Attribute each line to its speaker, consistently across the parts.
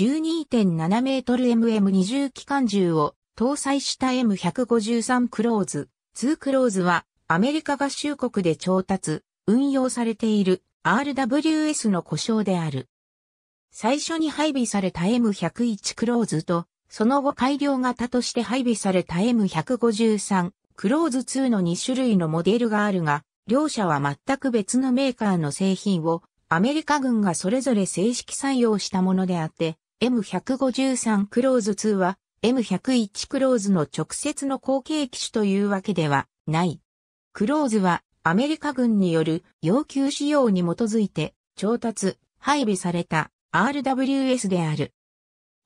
Speaker 1: 12.7メートル MM20 機関銃を搭載した M153 クローズ、2クローズはアメリカ合衆国で調達、運用されている RWS の故障である。最初に配備された M101 クローズと、その後改良型として配備された M153 クローズ2の2種類のモデルがあるが、両者は全く別のメーカーの製品をアメリカ軍がそれぞれ正式採用したものであって、M153 クローズ2は M101 クローズの直接の後継機種というわけではない。クローズはアメリカ軍による要求仕様に基づいて調達、配備された RWS である。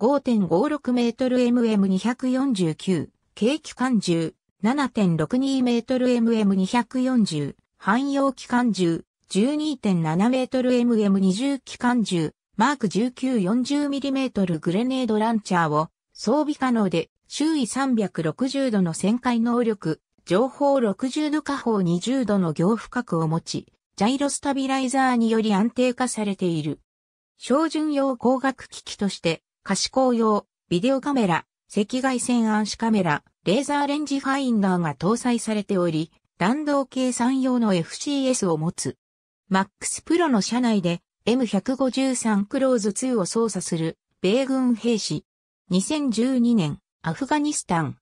Speaker 1: 5.56メートル MM249、軽機関銃、7.62メートル MM240、汎用機関銃、12.7メートル MM20 機関銃、マーク 1940mm グレネードランチャーを装備可能で周囲360度の旋回能力、情報60度下方20度の行負角を持ち、ジャイロスタビライザーにより安定化されている。標準用光学機器として、可視光用、ビデオカメラ、赤外線暗視カメラ、レーザーレンジファインダーが搭載されており、弾道計算用の FCS を持つ。MAX Pro の車内で M153 クローズ2を操作する米軍兵士。2012年、アフガニスタン。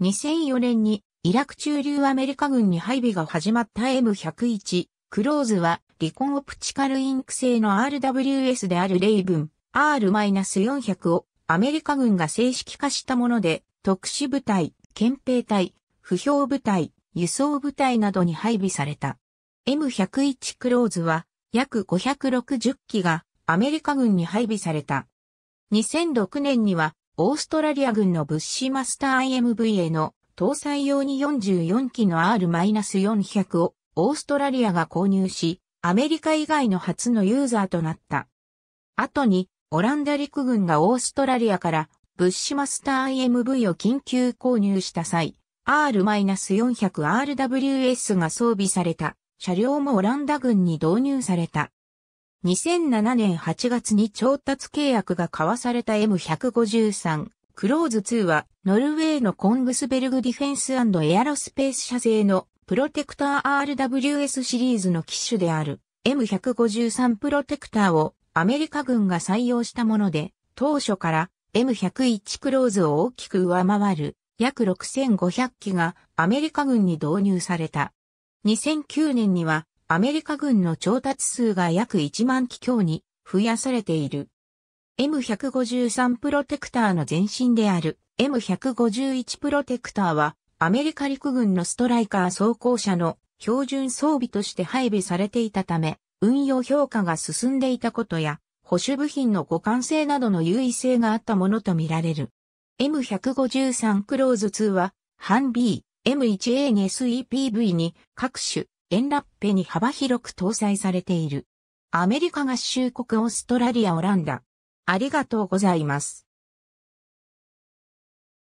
Speaker 1: 2004年にイラク駐留アメリカ軍に配備が始まった M101 クローズはリコンオプチカルインク製の RWS であるレイブン R-400 をアメリカ軍が正式化したもので特殊部隊、憲兵隊、不評部隊、輸送部隊などに配備された。M101 クローズは約560機がアメリカ軍に配備された。2006年にはオーストラリア軍のブッシュマスター IMV への搭載用に44機の R-400 をオーストラリアが購入し、アメリカ以外の初のユーザーとなった。後にオランダ陸軍がオーストラリアからブッシュマスター IMV を緊急購入した際、R-400RWS が装備された車両もオランダ軍に導入された。2007年8月に調達契約が交わされた M153 クローズ2はノルウェーのコングスベルグディフェンスエアロスペース社製のプロテクター RWS シリーズの機種である M153 プロテクターをアメリカ軍が採用したもので当初から M101 クローズを大きく上回る約6500機がアメリカ軍に導入された。2009年にはアメリカ軍の調達数が約1万機強に増やされている。M153 プロテクターの前身である M151 プロテクターはアメリカ陸軍のストライカー装甲車の標準装備として配備されていたため、運用評価が進んでいたことや、保守部品の互換性などの優位性があったものとみられる。M153 クローズ2は、半 B、m 1 a に s e p v に各種、エンラッペに幅広く搭載されている。アメリカ合衆国オーストラリアオランダ。ありがとうございます。